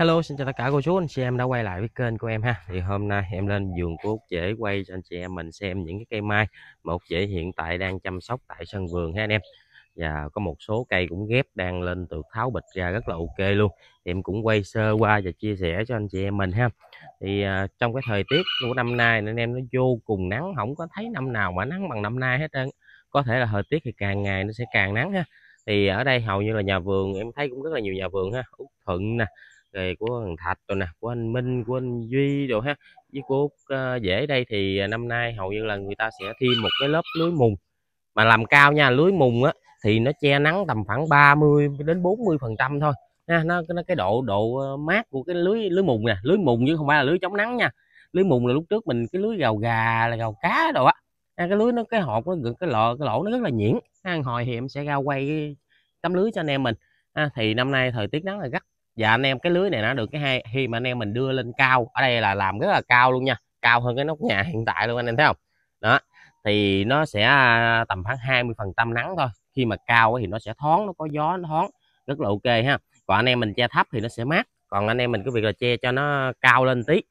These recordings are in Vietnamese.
Hello xin chào tất cả cô chú anh chị em đã quay lại với kênh của em ha thì hôm nay em lên vườn của Úc Dễ quay cho anh chị em mình xem những cái cây mai mà Úc Dễ hiện tại đang chăm sóc tại sân vườn ha anh em và có một số cây cũng ghép đang lên từ tháo bịch ra rất là ok luôn thì em cũng quay sơ qua và chia sẻ cho anh chị em mình ha thì uh, trong cái thời tiết của năm nay nên em nó vô cùng nắng không có thấy năm nào mà nắng bằng năm nay hết trơn có thể là thời tiết thì càng ngày nó sẽ càng nắng ha thì ở đây hầu như là nhà vườn em thấy cũng rất là nhiều nhà vườn ha Úc Thuận nè rồi của thằng thạch rồi nè của anh minh của anh duy rồi ha với của uh, dễ đây thì ờ, năm nay hầu như là người ta sẽ thêm một cái lớp lưới mùng mà làm cao nha lưới mùng á thì nó che nắng tầm khoảng 30 đến 40 phần trăm thôi ha nó, nó cái độ độ ờ, mát của cái lưới lưới mùng nè lưới mùng chứ không phải là lưới chống nắng nha lưới mùng là lúc trước mình cái lưới gào gà là gào cá đồ á ha, cái lưới nó cái hộp nó cái lọ cái lỗ nó rất là nhuyễn ha hồi thì em sẽ ra quay tấm lưới cho anh em mình ha, thì năm nay thời tiết nắng là gắt và dạ, anh em cái lưới này nó được cái hai khi mà anh em mình đưa lên cao ở đây là làm rất là cao luôn nha cao hơn cái nóc nhà hiện tại luôn anh em thấy không đó thì nó sẽ à, tầm khoảng 20 phần trăm nắng thôi khi mà cao thì nó sẽ thoáng nó có gió nó thoáng rất là ok ha còn anh em mình che thấp thì nó sẽ mát còn anh em mình cứ việc là che cho nó cao lên tí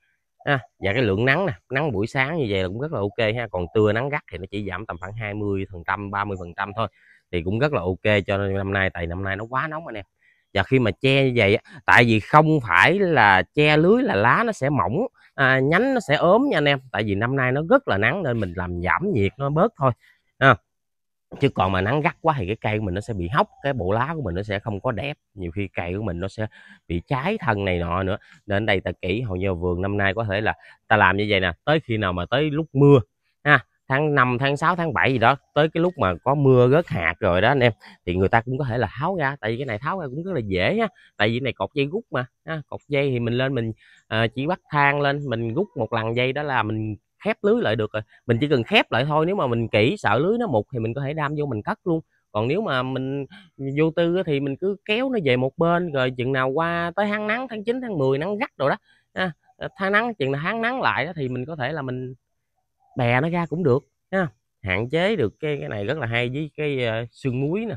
ha. và cái lượng nắng nè nắng buổi sáng như vậy cũng rất là ok ha còn trưa nắng gắt thì nó chỉ giảm tầm khoảng 20 phần trăm 30 phần trăm thôi thì cũng rất là ok cho năm nay tại năm nay nó quá nóng anh em và khi mà che như vậy tại vì không phải là che lưới là lá nó sẽ mỏng à, nhánh nó sẽ ốm nha anh em tại vì năm nay nó rất là nắng nên mình làm giảm nhiệt nó bớt thôi à. chứ còn mà nắng gắt quá thì cái cây của mình nó sẽ bị hóc cái bộ lá của mình nó sẽ không có đẹp nhiều khi cây của mình nó sẽ bị cháy thân này nọ nữa nên đây ta kỹ hầu như vườn năm nay có thể là ta làm như vậy nè tới khi nào mà tới lúc mưa ha tháng 5 tháng 6 tháng 7 gì đó tới cái lúc mà có mưa rớt hạt rồi đó anh em thì người ta cũng có thể là tháo ra tại vì cái này tháo ra cũng rất là dễ ha tại vì cái này cột dây rút mà ha. cột dây thì mình lên mình à, chỉ bắt thang lên mình rút một lần dây đó là mình khép lưới lại được rồi mình chỉ cần khép lại thôi nếu mà mình kỹ sợ lưới nó mục thì mình có thể đam vô mình cắt luôn còn nếu mà mình vô tư thì mình cứ kéo nó về một bên rồi chừng nào qua tới tháng nắng tháng 9 tháng 10 nắng gắt rồi đó ha. tháng nắng chừng nào tháng nắng lại đó, thì mình có thể là mình bè nó ra cũng được ha hạn chế được cái cái này rất là hay với cái uh, xương muối nè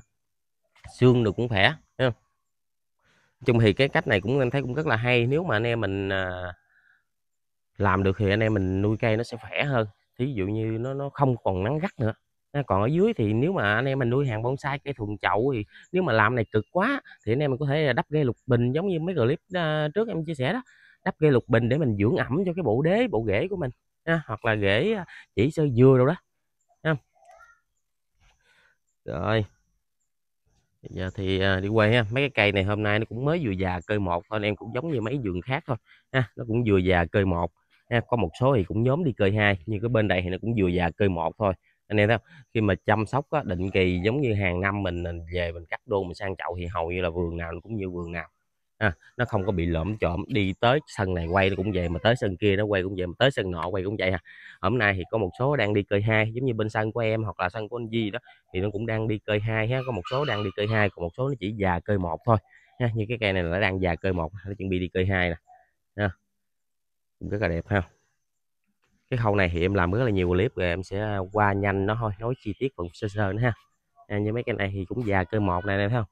xương được cũng khỏe ha chung thì cái cách này cũng anh thấy cũng rất là hay nếu mà anh em mình uh, làm được thì anh em mình nuôi cây nó sẽ khỏe hơn thí dụ như nó nó không còn nắng gắt nữa còn ở dưới thì nếu mà anh em mình nuôi hàng bonsai cây thuần chậu thì nếu mà làm này cực quá thì anh em mình có thể ờ, đắp gây lục bình giống như mấy clip trước em chia sẻ đó đắp gây lục bình để mình dưỡng ẩm cho cái bộ đế bộ rễ của mình nha, hoặc là rễ chỉ sơ dừa đâu đó nha. rồi Bây giờ thì à, đi quay ha mấy cái cây này hôm nay nó cũng mới vừa già cây một thôi em cũng giống như mấy vườn khác thôi ha nó cũng vừa già cây một ha có một số thì cũng nhóm đi cây hai nhưng cái bên đây thì nó cũng vừa già cây một thôi anh em thấy không khi mà chăm sóc á, định kỳ giống như hàng năm mình, về mình cắt đô mình sang chậu thì hầu như là vườn nào cũng như vườn nào ha nó không có bị lộm chộm đi tới sân này quay cũng vậy mà tới sân kia nó quay cũng vậy mà tới sân nọ quay cũng vậy ha hôm nay thì có một số đang đi cơi hai giống như bên sân của em hoặc là sân của anh Di đó thì nó cũng đang đi cơi hai ha có một số đang đi cơi hai còn một số nó chỉ già cơi một thôi ha như cái cây này là đang già cơi một nó chuẩn bị đi cơi hai nè ha cũng rất là đẹp ha cái khâu này thì em làm rất là nhiều clip rồi em sẽ qua nhanh nó thôi nói chi tiết phần sơ sơ nữa ha à, như mấy cái này thì cũng già cơ một này nè thấy không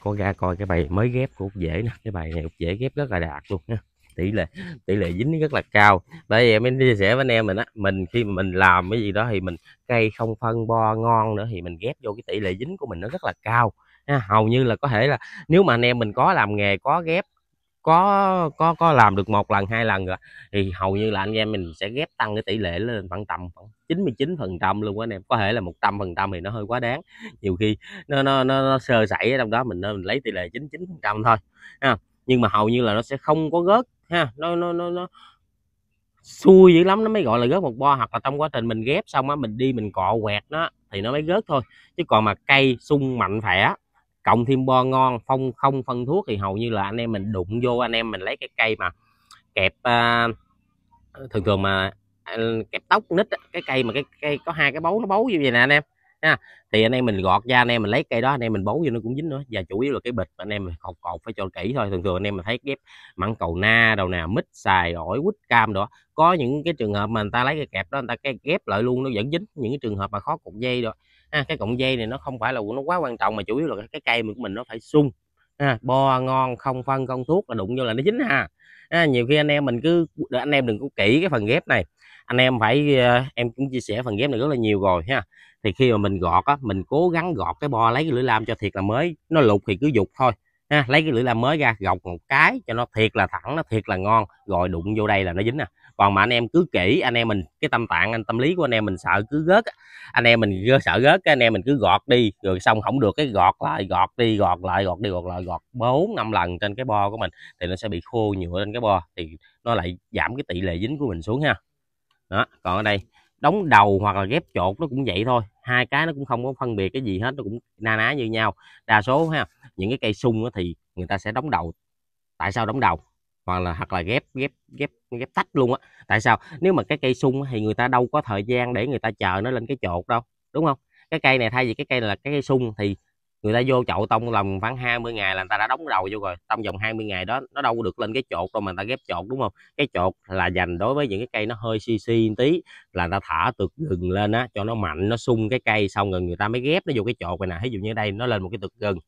có ra coi cái bài mới ghép của út dễ nè cái bài này út dễ ghép rất là đạt luôn ha tỷ lệ tỷ lệ dính rất là cao bởi vậy mình chia sẻ với anh em mình á mình khi mà mình làm cái gì đó thì mình cây không phân bo ngon nữa thì mình ghép vô cái tỷ lệ dính của mình nó rất là cao ha. hầu như là có thể là nếu mà anh em mình có làm nghề có ghép có có có làm được một lần hai lần rồi thì hầu như là anh em mình sẽ ghép tăng cái tỷ lệ lên khoảng tầm khoảng 99 phần trăm luôn anh em có thể là 100 phần trăm thì nó hơi quá đáng nhiều khi nó nó nó, nó sơ sẩy ở trong đó mình nên lấy tỷ lệ 99 phần trăm thôi ha nhưng mà hầu như là nó sẽ không có gớt ha nó nó nó, nó xui dữ lắm nó mới gọi là gớt một bo hoặc là trong quá trình mình ghép xong á mình đi mình cọ quẹt nó thì nó mới gớt thôi chứ còn mà cây sung mạnh khỏe cộng thêm bo ngon phong không phân thuốc thì hầu như là anh em mình đụng vô anh em mình lấy cái cây mà kẹp à, thường thường mà à, kẹp tóc nít cái cây mà cái cây có hai cái bấu nó bấu như vậy nè anh em ha thì anh em mình gọt ra anh em mình lấy cây đó anh em mình bấu vô nó cũng dính nữa và chủ yếu là cái bịch anh em mình cột cột phải cho kỹ thôi thường thường anh em mình thấy ghép mặn cầu na đầu nào mít xài ổi quýt cam đó có những cái trường hợp mà người ta lấy cái kẹp đó người ta cái ghép lại luôn nó vẫn dính những cái trường hợp mà khó cột dây rồi ha, cái cọng dây này nó không phải là nó quá quan trọng mà chủ yếu là cái cây của mình nó phải sung ha, bo ngon không phân không thuốc là đụng vô là nó dính ha ha, nhiều khi anh em mình cứ anh em đừng có kỹ cái phần ghép này anh em phải ờ, em cũng chia sẻ phần ghép này rất là nhiều rồi ha thì khi mà mình gọt á mình cố gắng gọt cái bo lấy cái lưỡi lam cho thiệt là mới nó lục thì cứ dục thôi ha lấy cái lưỡi lam mới ra gọt một cái cho nó thiệt là thẳng nó thiệt là ngon rồi đụng vô đây là nó dính nè à còn mà anh em cứ kỹ anh em mình cái tâm tạng anh tâm lý của anh em mình sợ cứ gớt anh em mình sợ gớt cái anh em mình cứ gọt đi rồi xong không được cái gọt lại gọt đi gọt lại gọt đi gọt lại gọt bốn năm lần trên cái bo của mình thì nó sẽ bị khô nhựa trên cái bo thì nó lại giảm cái tỷ lệ dính của mình xuống ha đó còn ở đây đóng đầu hoặc là ghép chột nó cũng vậy thôi hai cái nó cũng không có phân biệt cái gì hết nó cũng na ná như nhau đa số ha những cái cây sung thì người ta sẽ đóng đầu tại sao đóng đầu hoặc là hoặc là ghép ghép ghép ghép tách luôn á tại sao nếu mà cái cây sung thì người ta đâu có thời gian để người ta chờ nó lên cái chột đâu đúng không cái cây này thay vì cái cây này là cái cây sung thì người ta vô chậu tông lòng khoảng 20 ngày là người ta đã đóng đầu vô rồi trong vòng 20 ngày đó nó đâu có được lên cái chột đâu mà người ta ghép chột đúng không cái chột là dành đối với những cái cây nó hơi xi xi tí là người ta thả tược gừng lên á cho nó mạnh nó sung cái cây xong rồi người ta mới ghép nó vô cái chột này nè ví dụ như đây nó lên một cái tược gừng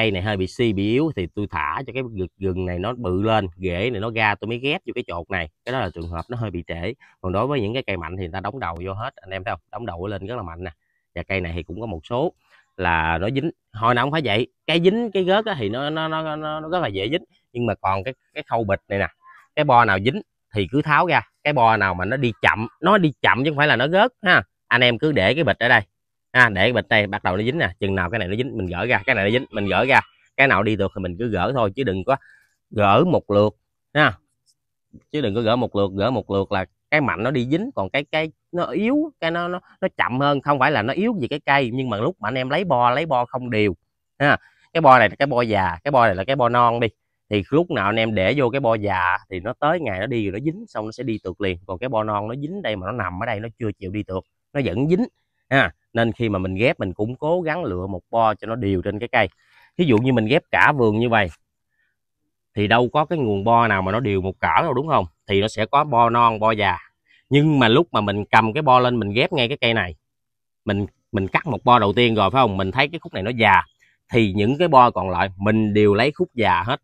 cây này hơi bị si bị yếu thì tôi thả cho cái gừng này nó bự lên rễ này nó ra tôi mới ghép vô cái chột này cái đó là trường hợp nó hơi bị trễ còn đối với những cái cây mạnh thì người ta đóng đầu vô hết anh em thấy không đóng đầu lên rất là mạnh nè và cây này thì cũng có một số là nó dính hồi nào không phải vậy cái dính cái gớt thì nó nó, nó nó nó rất là dễ dính nhưng mà còn cái cái khâu bịch này nè cái bo nào dính thì cứ tháo ra cái bo nào mà nó đi chậm nó đi chậm chứ không phải là nó gớt ha anh em cứ để cái bịch ở đây à, để bịch này bắt đầu nó dính nè chừng nào cái này nó dính mình gỡ ra cái này nó dính mình gỡ ra cái nào đi được thì mình cứ gỡ thôi chứ đừng có gỡ một lượt ha, chứ đừng có gỡ một lượt gỡ một lượt là cái mạnh nó đi dính còn cái cái nó yếu cái nó nó nó chậm hơn không phải là nó yếu gì cái cây nhưng mà lúc mà anh em lấy bo lấy bo không đều ha cái bo này là cái bo già cái bo này là cái bo non đi thì lúc nào anh em để vô cái bo già thì nó tới ngày nó đi rồi nó dính xong nó sẽ đi tược liền còn cái bo non nó dính đây mà nó nằm ở đây nó chưa chịu đi tược nó vẫn dính ha nên khi mà mình ghép mình cũng cố gắng lựa một bo cho nó đều trên cái cây ví dụ như mình ghép cả vườn như vậy thì đâu có cái nguồn bo nào mà nó đều một cỡ đâu đúng không thì nó sẽ có bo non bo già nhưng mà lúc mà mình cầm cái bo lên mình ghép ngay cái cây này mình mình cắt một bo đầu tiên rồi phải không mình thấy cái khúc này nó già thì những cái bo còn lại mình đều lấy khúc già hết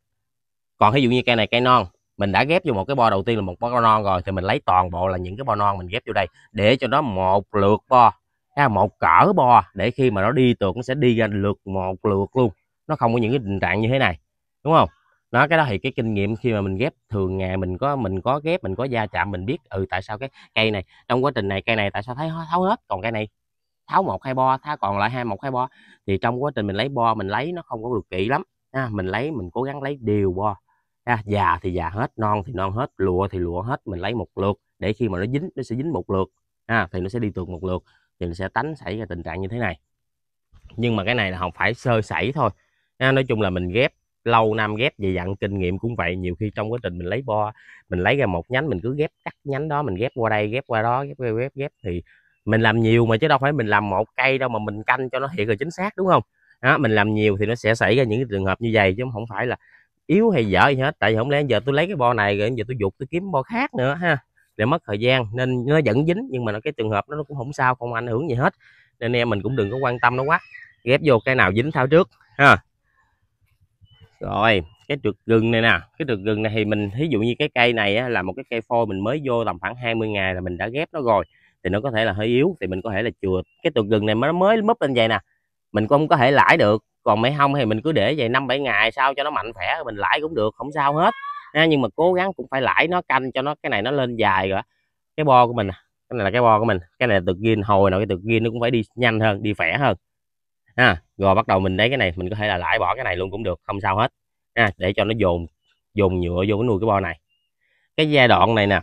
còn ví dụ như cây này cây non mình đã ghép vô một cái bo đầu tiên là một bo non rồi thì mình lấy toàn bộ là những cái bo non mình ghép vô đây để cho nó một lượt bo ha, một cỡ bo để khi mà nó đi tuột nó sẽ đi ra lượt một lượt luôn nó không có những cái tình trạng như thế này đúng không nó cái đó thì cái kinh nghiệm khi mà mình ghép thường ngày mình có mình có ghép mình có gia chạm mình biết ừ tại sao cái cây này trong quá trình này cây này tại sao thấy tháo hết còn cây này tháo một hai bo tháo còn lại hai một hai bo thì trong quá trình mình lấy bo mình lấy nó không có được kỹ lắm ha, mình lấy mình cố gắng lấy đều bo ha, già thì già hết non thì non hết lụa thì lụa hết mình lấy một lượt để khi mà nó dính nó sẽ dính một lượt ha, thì nó sẽ đi tuột một lượt thì sẽ tránh xảy ra tình trạng như thế này nhưng mà cái này là không phải sơ sẩy thôi à, nói chung là mình ghép lâu năm ghép về dặn kinh nghiệm cũng vậy nhiều khi trong quá trình mình lấy bo mình lấy ra một nhánh mình cứ ghép cắt nhánh đó mình ghép qua đây ghép qua đó ghép ghép ghép, ghép thì mình làm nhiều mà chứ đâu phải mình làm một cây đâu mà mình canh cho nó thiệt là chính xác đúng không đó, mình làm nhiều thì nó sẽ xảy ra những cái trường hợp như vậy chứ không phải là yếu hay dở gì hết tại vì không lẽ giờ tôi lấy cái bo này rồi giờ tôi dục tôi kiếm bo khác nữa ha để mất thời gian nên nó vẫn dính nhưng mà nó cái trường hợp đó, nó cũng không sao không ảnh hưởng gì hết nên em mình cũng đừng có quan tâm nó quá ghép vô cây nào dính tháo trước ha rồi cái trượt gừng này nè cái trượt gừng này thì mình ví dụ như cái cây này á, là một cái cây phôi mình mới vô tầm khoảng 20 ngày là mình đã ghép nó rồi thì nó có thể là hơi yếu thì mình có thể là chừa cái trượt gừng này mới mới múp lên vậy nè mình cũng không có thể lãi được còn mấy hông thì mình cứ để vậy năm bảy ngày sau cho nó mạnh khỏe mình lãi cũng được không sao hết ha, nhưng mà cố gắng cũng phải lãi nó canh cho nó cái này nó lên dài rồi cái bo của mình à, cái này là cái bo của mình cái này là tược gin hồi nào cái tược gin nó cũng phải đi nhanh hơn đi khỏe hơn ha rồi bắt đầu mình lấy cái này mình có thể là lãi bỏ cái này luôn cũng được không sao hết ha để cho nó dồn dồn nhựa vô cái nuôi cái bo này cái giai đoạn này nè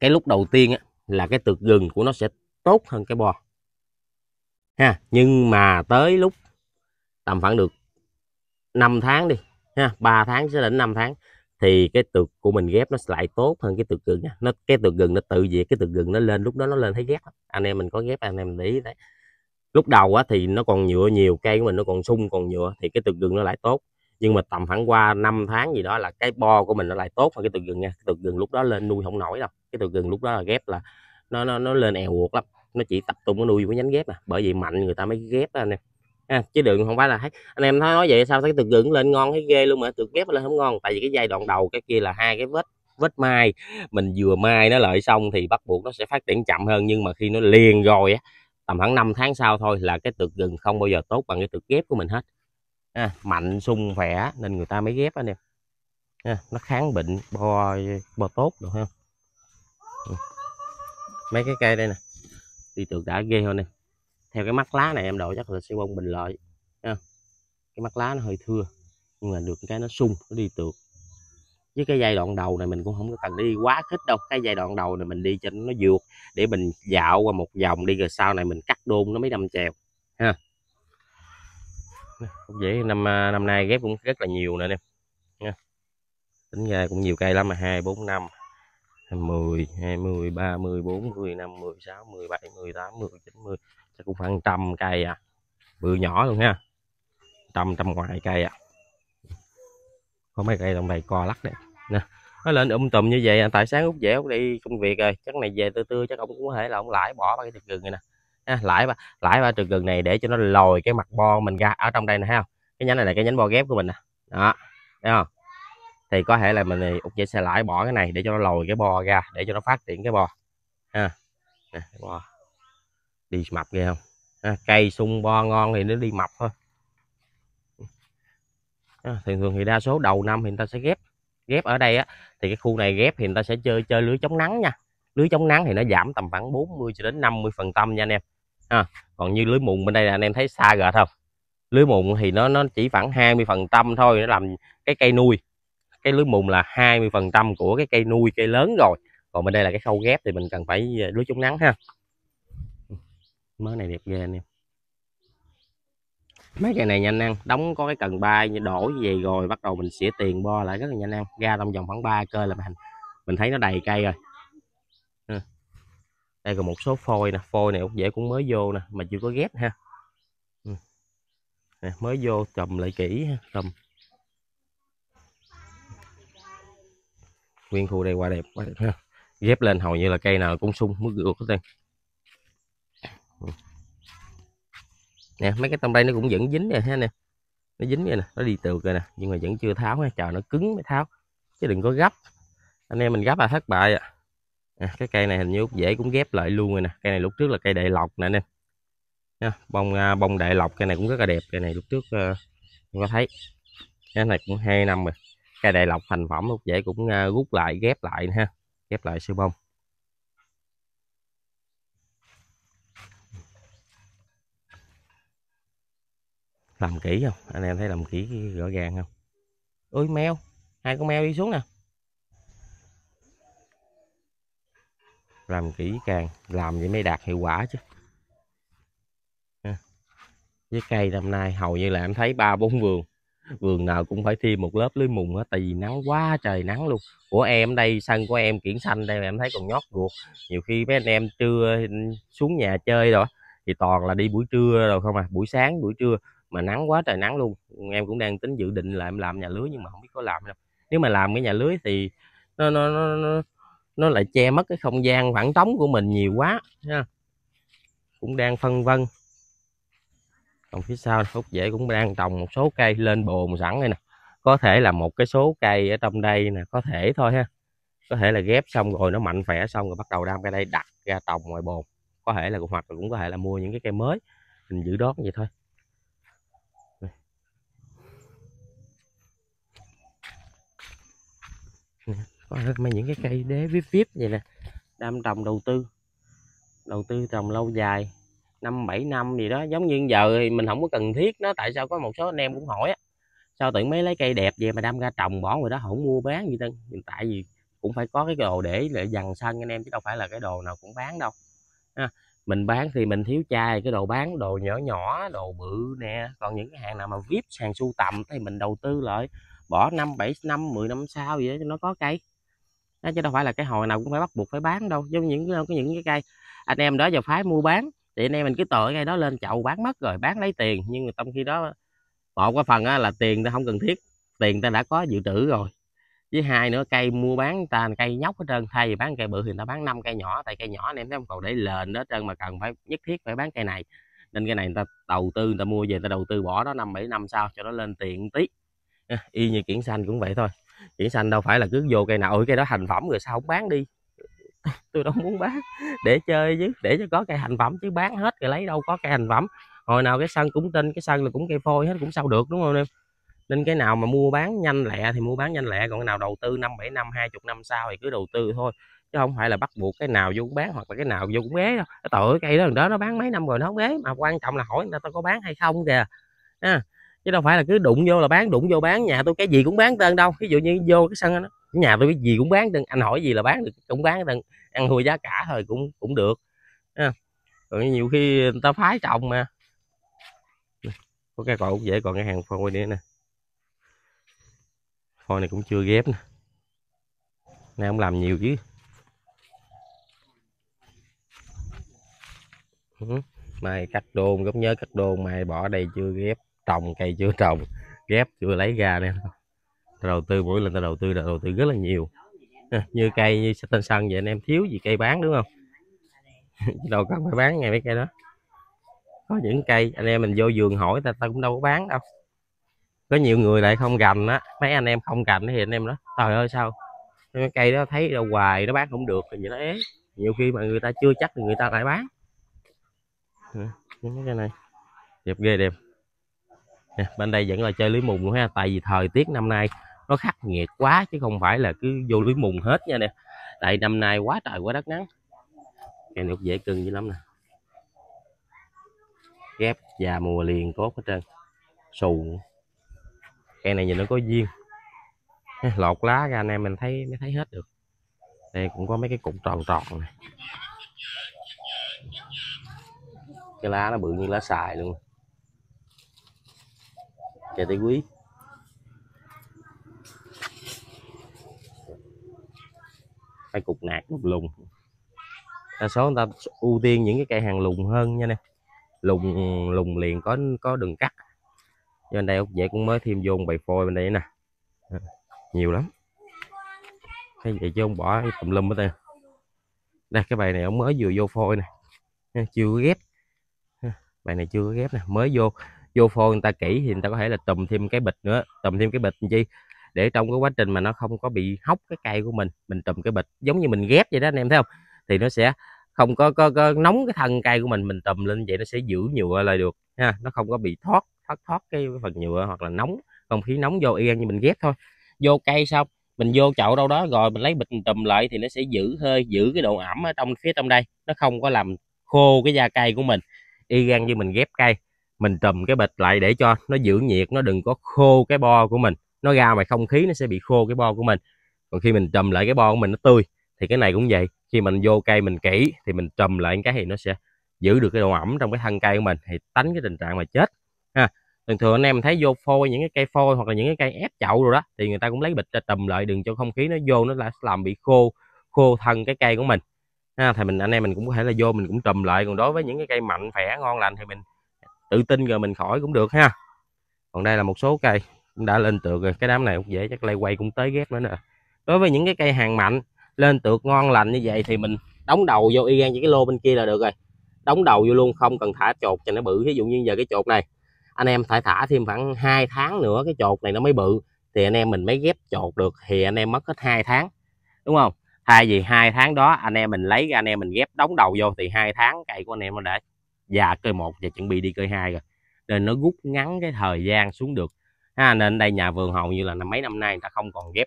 cái lúc đầu tiên á, là cái tược gừng của nó sẽ tốt hơn cái bo ha nhưng mà tới lúc tầm khoảng được 5 tháng đi ha 3 tháng sẽ đến 5 tháng thì cái tược của mình ghép nó lại tốt hơn cái tược gừng nó cái tược gừng nó tự diệt cái tược gừng nó lên lúc đó nó lên thấy ghép anh em mình có ghép anh em để ý đấy lúc đầu á thì nó còn nhựa nhiều cây của mình nó còn sung còn nhựa thì cái tược gừng nó lại tốt nhưng mà tầm khoảng qua 5 tháng gì đó là cái bo của mình nó lại tốt hơn cái tược gừng nha cái tược gừng lúc đó lên nuôi không nổi đâu cái tược gừng lúc đó là ghép là nó nó nó lên èo uột lắm nó chỉ tập trung nó nuôi với nhánh ghép nè bởi vì mạnh người ta mới ghép đó anh em ha chứ đường không phải là thấy anh em nói, vậy sao thấy thực gừng lên ngon thấy ghê luôn mà thực ghép lên không ngon tại vì cái giai đoạn đầu cái kia là hai cái vết vết mai mình vừa mai nó lợi xong thì bắt buộc nó sẽ phát triển chậm hơn nhưng mà khi nó liền rồi á tầm khoảng 5 tháng sau thôi là cái tược gừng không bao giờ tốt bằng cái tược ghép của mình hết à, mạnh sung khỏe nên người ta mới ghép anh em à, nó kháng bệnh bo bo tốt được không ừ. mấy cái cây đây nè thì tược đã ghê hơn nè theo cái mắt lá này em độ chắc là sẽ bông bình lợi ha. cái mắt lá nó hơi thưa nhưng mà được cái nó sung nó đi tược với cái giai đoạn đầu này mình cũng không có cần đi quá khích đâu cái giai đoạn đầu này mình đi cho nó vượt để mình dạo qua một vòng đi rồi sau này mình cắt đôn nó mới đâm chèo ha cũng dễ năm à, năm nay ghép cũng rất là nhiều nữa nè tính ra cũng nhiều cây lắm mà hai bốn năm mười hai mươi ba mươi bốn mươi năm mười sáu mười bảy mười tám mười chín mươi chắc cũng khoảng trăm cây à bự nhỏ luôn nha trăm trăm ngoài cây à có mấy cây trong này co lắc đấy nè nó lên um tùm như vậy à. tại sáng út dẻo đi công việc rồi chắc này về từ từ chắc ông cũng có thể là ông lãi bỏ ba cái trượt gừng này nè ha, lãi ba lãi ba trượt gừng này để cho nó lồi cái mặt bo mình ra ở trong đây nè ha cái nhánh này là cái nhánh bo ghép của mình nè đó thấy không thì có thể là mình út dẻo sẽ lãi bỏ cái này để cho nó lồi cái bo ra để cho nó phát triển cái bo ha nè, bo đi mập nghe không à, cây sung bo ngon thì nó đi mập thôi à, thường thường thì đa số đầu năm thì người ta sẽ ghép ghép ở đây á thì cái khu này ghép thì người ta sẽ chơi chơi lưới chống nắng nha lưới chống nắng thì nó giảm tầm khoảng 40 cho đến 50 phần trăm nha anh em à, còn như lưới mùng bên đây là anh em thấy xa gợt không lưới mùng thì nó nó chỉ khoảng 20 phần trăm thôi nó làm cái cây nuôi cái lưới mùng là 20 phần trăm của cái cây nuôi cây lớn rồi còn bên đây là cái khâu ghép thì mình cần phải ờ, lưới chống nắng ha mới này đẹp ghê anh em mấy cái này nhanh ăn đóng có cái cần bay như đổ như rồi bắt đầu mình xỉa tiền bo lại rất là nhanh ăn ra trong vòng khoảng 3 cây là mình mình thấy nó đầy cây rồi ừ. đây còn một số phôi nè phôi này cũng dễ cũng mới vô nè mà chưa có ghép ha ừ. nè, mới vô cầm lại kỹ ha cầm nguyên khu đây qua đẹp quá đẹp ha ghép lên hầu như là cây nào cũng sung mức được hết trơn nè mấy cái tông đây nó cũng vẫn dính rồi ha nè nó dính vậy nè nó đi từ rồi nè nhưng mà vẫn chưa tháo ha chờ nó cứng mới tháo chứ đừng có gấp anh em mình gấp là thất bại à. à cái cây này hình như dễ cũng ghép lại luôn rồi nè cây này lúc trước là cây đại lộc nè anh em nha, bông à, bông đại lộc cây này cũng rất là đẹp cây này lúc trước uh, có thấy cái này cũng hai năm rồi cây đại lộc thành phẩm lúc dễ cũng uh, rút lại ghép lại ha ghép lại siêu bông làm kỹ không anh em thấy làm kỹ rõ ràng không ui mèo hai con mèo đi xuống nè làm kỹ càng làm vậy mới đạt hiệu quả chứ với cây năm nay hầu như là em thấy ba bốn vườn vườn nào cũng phải thêm một lớp lưới mùng hết tại vì nắng quá trời nắng luôn của em đây sân của em kiển xanh đây em thấy còn nhót ruột nhiều khi mấy anh em trưa ừ, xuống nhà chơi rồi thì toàn là đi buổi trưa rồi không à buổi sáng buổi trưa mà nắng quá trời nắng luôn em cũng đang tính dự định là em làm nhà lưới nhưng mà không biết có làm đâu nếu mà làm cái nhà lưới thì nó nó nó nó, lại che mất cái không gian khoảng trống của mình nhiều quá ha cũng đang phân vân còn phía sau phúc dễ cũng đang trồng một số cây lên bồn sẵn đây nè có thể là một cái số cây ở trong đây nè có thể thôi ha có thể là ghép xong rồi nó mạnh khỏe xong rồi bắt đầu đam cái đây đặt ra trồng ngoài bồn có thể là hoặc là cũng có thể là mua những cái cây mới mình giữ đó vậy thôi rất ờ, mấy những cái cây đế vip vip vậy nè đam trồng đầu tư đầu tư trồng lâu dài năm bảy năm gì đó giống như giờ thì mình không có cần thiết nó tại sao có một số anh em cũng hỏi á sao tự mấy lấy cây đẹp về mà đâm ra trồng bỏ rồi đó không mua bán gì tân tại vì cũng phải có cái đồ để lại dằn sân anh em chứ đâu phải là cái đồ nào cũng bán đâu ha. mình bán thì mình thiếu chai cái đồ bán đồ nhỏ nhỏ đồ bự nè còn những cái hàng nào mà vip hàng sưu tầm thì mình đầu tư lại bỏ năm bảy năm mười năm sau vậy nó có cây đó, chứ đâu phải là cái hồi nào cũng phải bắt buộc phải bán đâu giống những ờ, có những cái cây anh em đó giờ phái mua bán thì anh em mình cứ tội cây đó lên chậu bán mất rồi bán lấy tiền nhưng mà trong khi đó một cái phần là tiền ta không cần thiết tiền ta đã có dự trữ rồi với hai nữa cây mua bán ta cây nhóc hết trơn thay vì bán cây bự thì ta bán năm cây nhỏ tại cây nhỏ anh em thấy không còn để lên đó trơn mà cần phải nhất thiết phải bán cây này nên cái này người ta đầu tư người ta mua về người ta đầu tư bỏ đó năm bảy năm sau cho nó lên tiền tí y như kiển xanh cũng vậy thôi chuyển xanh đâu phải là cứ vô cây nào ôi cây đó thành phẩm rồi sao không bán đi tôi đâu muốn bán để chơi chứ để cho có cây thành phẩm chứ bán hết rồi lấy đâu có cây thành phẩm hồi nào cái sân cũng tin cái sân là cũng cây phôi hết cũng sao được đúng không em nên cái nào mà mua bán nhanh lẹ thì mua bán nhanh lẹ còn cái nào đầu tư năm bảy năm hai chục năm sau thì cứ đầu tư thôi chứ không phải là bắt buộc cái nào vô cũng bán hoặc là cái nào vô cũng ghé, đâu tội cây đó đó nó bán mấy năm rồi nó không ghé mà quan trọng là hỏi người ta có bán hay không kìa à, chứ đâu phải là cứ đụng vô là bán đụng vô bán nhà tôi cái gì cũng bán tên đâu ví dụ như vô cái sân đó nhà tôi cái gì cũng bán tên anh hỏi gì là bán được cũng bán tên ăn thua giá cả thôi cũng cũng được à. rồi nhiều khi người ta phái trồng mà có cái cậu cũng dễ còn cái hàng phôi nữa nè phôi này cũng chưa ghép nè nay không làm nhiều chứ mày cắt đồn góc nhớ cắt đồn mày bỏ đây chưa ghép trồng cây chưa trồng ghép chưa lấy ra nên đầu tư mỗi lần ta đầu tư là đầu tư rất là nhiều như cây như sách tinh sân vậy anh em thiếu gì cây bán đúng không đâu cần phải bán ngay mấy cây đó có những cây anh em mình vô vườn hỏi ta ta cũng đâu có bán đâu có nhiều người lại không gành á mấy anh em không gành thì anh em đó trời ơi sao mấy cây đó thấy đâu hoài nó bán không được thì nó ế nhiều khi mà người ta chưa chắc thì người ta lại bán những cái này đẹp ghê đẹp bên đây vẫn là chơi lưới mùng luôn ha tại vì thời tiết năm nay nó khắc nghiệt quá chứ không phải là cứ vô lưới mùng hết nha nè tại năm nay quá trời quá đất nắng cây này dễ cưng dữ lắm nè ghép già mùa liền tốt hết trơn xù cây này nhìn nó có duyên lột lá ra anh em mình thấy mới thấy hết được đây cũng có mấy cái cục tròn tròn này cái lá nó bự như lá xài luôn chè tây quý phải cục nạc cục lùng đa số người ta ưu tiên những cái cây hàng lùng hơn nha nè lùng lùng liền có có đường cắt cho bên đây ông dễ cũng mới thêm vô bầy phôi bên đây nè nhiều lắm cái vậy chứ ông bỏ tùm lum hết đây đây cái bài này ông mới vừa vô phôi nè chưa ghép bài này chưa ghép nè mới vô vô phôi người ta kỹ thì người ta có thể là tùm thêm cái bịch nữa tùm thêm cái bịch làm chi để trong cái quá trình mà nó không có bị hóc cái cây của mình mình tùm cái bịch giống như mình ghép vậy đó anh em thấy không thì nó sẽ không có, có, có nóng cái thân cây của mình mình tùm lên vậy nó sẽ giữ nhựa lại được ha nó không có bị thoát thoát thoát cái phần nhựa hoặc là nóng không khí nóng vô yên như mình ghép thôi vô cây xong mình vô chậu đâu đó rồi mình lấy bịch mình tùm lại thì nó sẽ giữ hơi giữ cái độ ẩm ở trong phía trong đây nó không có làm khô cái da cây của mình y gan như mình ghép cây mình trùm cái bịch lại để cho nó giữ nhiệt nó đừng có khô cái bo của mình nó ra ngoài không khí nó sẽ bị khô cái bo của mình còn khi mình trùm lại cái bo của mình nó tươi thì cái này cũng vậy khi mình vô cây mình kỹ thì mình trùm lại cái thì nó sẽ giữ được cái độ ẩm trong cái thân cây của mình thì tránh cái tình trạng mà chết ha thường thường anh em thấy vô phôi những cái cây phôi hoặc là những cái cây ép chậu rồi đó thì người ta cũng lấy bịch ra trùm lại đừng cho không khí nó vô nó lại làm bị khô khô thân cái cây của mình ha thì mình anh em mình cũng có thể là vô mình cũng trùm lại còn đối với những cái cây mạnh khỏe ngon lành thì mình tự tin rồi mình khỏi cũng được ha còn đây là một số cây cũng đã lên tược rồi cái đám này cũng dễ chắc lay quay cũng tới ghép nữa nè đối với những cái cây hàng mạnh lên tược ngon lành như vậy thì mình đóng đầu vô y gan với cái lô bên kia là được rồi đóng đầu vô luôn không cần thả chột cho nó bự ví dụ như giờ cái chột này anh em phải thả thêm khoảng 2 tháng nữa cái chột này nó mới bự thì anh em mình mới ghép chột được thì anh em mất hết hai tháng đúng không thay vì hai tháng đó anh em mình lấy ra anh em mình ghép đóng đầu vô thì hai tháng cây của anh em nó để và dạ, cây một và chuẩn bị đi cây hai rồi nên nó rút ngắn cái thời gian xuống được ha, nên đây nhà vườn hầu như là mấy năm nay người ta không còn ghép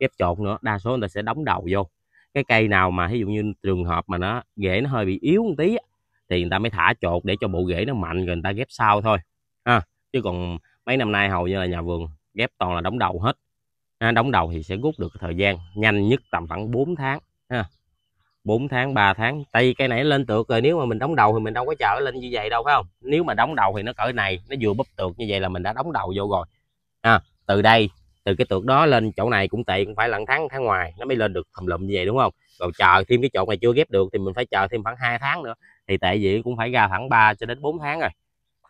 ghép trộn nữa đa số người ta sẽ đóng đầu vô cái cây nào mà ví dụ như trường hợp mà nó rễ nó hơi bị yếu một tí thì người ta mới thả chột để cho bộ rễ nó mạnh rồi người ta ghép sau thôi ha chứ còn mấy năm nay hầu như là nhà vườn ghép toàn là đóng đầu hết ha, đóng đầu thì sẽ rút được thời gian nhanh nhất tầm khoảng 4 tháng ha 4 tháng 3 tháng tại vì cây này lên tược rồi nếu mà mình đóng đầu thì mình đâu có chờ nó lên như vậy đâu phải không nếu mà đóng đầu thì nó cỡ này nó vừa bắp tược như vậy là mình đã đóng đầu vô rồi à, từ đây từ cái tược đó lên chỗ này cũng tệ cũng phải lặn tháng tháng ngoài nó mới lên được thầm lụm như vậy đúng không rồi chờ thêm cái chỗ này chưa ghép được thì mình phải chờ thêm khoảng 2 tháng nữa thì tệ gì cũng phải ra khoảng 3 cho đến 4 tháng rồi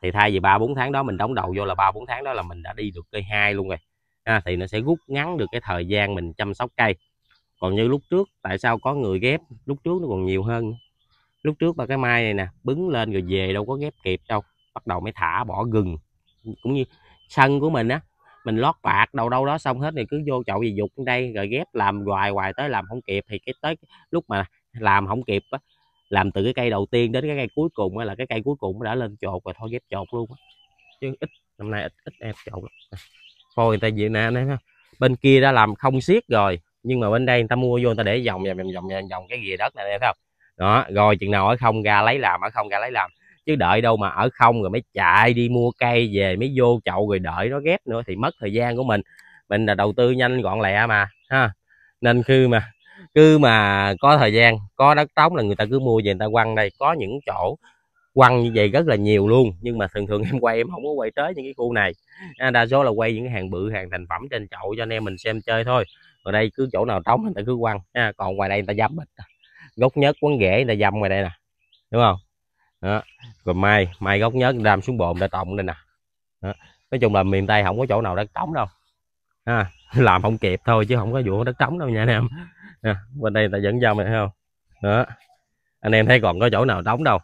thì thay vì ba bốn tháng đó mình đóng đầu vô là ba bốn tháng đó là mình đã đi được cây hai luôn rồi à, thì nó sẽ rút ngắn được cái thời gian mình chăm sóc cây còn như lúc trước tại sao có người ghép lúc trước nó còn nhiều hơn lúc trước ba cái mai này nè bứng lên rồi về đâu có ghép kịp đâu bắt đầu mới thả bỏ gừng cũng như sân của mình á mình lót bạc đâu đâu đó xong hết thì cứ vô chậu gì dục đây rồi ghép làm hoài hoài tới làm không kịp thì cái tới lúc mà làm không kịp á làm từ cái cây đầu tiên đến cái cây cuối cùng á là cái cây cuối cùng đã lên chột rồi thôi ghép chột luôn á chứ ít năm nay ít ít em chột lắm phôi người ta việt nam bên kia đã làm không xiết rồi nhưng mà bên đây người ta mua vô người ta để vòng vòng vòng vòng vòng cái ghìa đất này thấy không đó rồi chừng nào ở không ra lấy làm ở không ra lấy làm chứ đợi đâu mà ở không rồi mới chạy đi mua cây về mới vô chậu rồi đợi nó ghép nữa thì mất thời gian của mình mình là đầu tư nhanh gọn lẹ mà ha nên khi mà cứ mà có thời gian có đất trống là người ta cứ mua về người ta quăng đây có những chỗ quăng như vậy rất là nhiều luôn nhưng mà thường thường em quay em không có quay tới những cái khu này đa số là quay những cái hàng bự hàng thành phẩm trên chậu cho anh em mình xem chơi thôi ở đây cứ chỗ nào trống người ta cứ quăng ha còn ngoài đây người ta dăm bịch gốc nhớt quấn rễ người ta dăm ngoài đây nè đúng không đó. rồi mai mai gốc nhớt đam xuống bồn người ta trồng đây nè đó. nói chung là miền tây không có chỗ nào đất trống đâu ha làm không kịp thôi chứ không có vụ đất trống đâu nha anh em bên đây người ta vẫn dăm này thấy không đó anh em thấy còn có chỗ nào trống đâu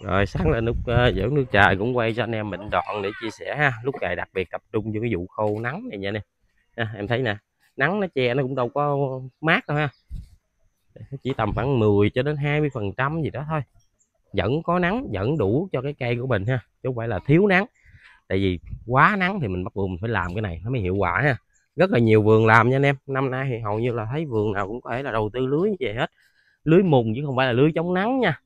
rồi sáng lên lúc uh, ờ, dưỡng nước trời cũng quay cho anh em mình đoạn để chia sẻ ha lúc này đặc biệt tập trung vô cái vụ khô nắng này nha nè ha, em thấy nè nắng nó che nó cũng đâu có mát đâu ha chỉ tầm khoảng 10 cho đến 20 phần trăm gì đó thôi vẫn có nắng vẫn đủ cho cái cây của mình ha chứ không phải là thiếu nắng tại vì quá nắng thì mình bắt buộc mình phải làm cái này nó mới hiệu quả ha rất là nhiều vườn làm nha anh em năm nay thì hầu như là thấy vườn nào cũng có thể là đầu tư lưới như vậy hết lưới mùng chứ không phải là lưới chống nắng nha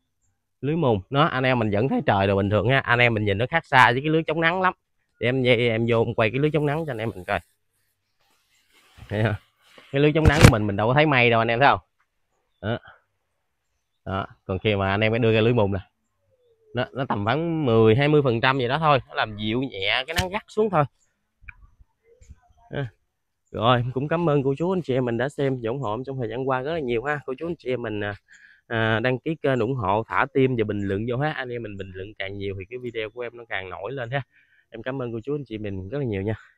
lưới mùng nó anh em mình vẫn thấy trời rồi bình thường ha anh em mình nhìn nó khác xa với cái lưới chống nắng lắm để em dây em vô em quay cái lưới chống nắng cho anh em mình coi cái lưới chống nắng của mình mình đâu có thấy mây đâu anh em thấy không đó, đó. còn khi mà anh em mới đưa ra lưới mùng nè nó, nó tầm khoảng 10 20 phần trăm gì đó thôi nó làm dịu nhẹ cái nắng gắt xuống thôi rồi cũng cảm ơn cô chú anh chị em mình đã xem ủng hộ trong thời gian qua rất là nhiều ha cô chú anh chị em mình à, Ờ, đăng ký kênh ủng hộ thả tim và bình luận vô ha anh em mình bình luận càng nhiều thì cái video của em nó càng nổi lên ha em cảm ơn cô chú anh chị mình rất là nhiều nha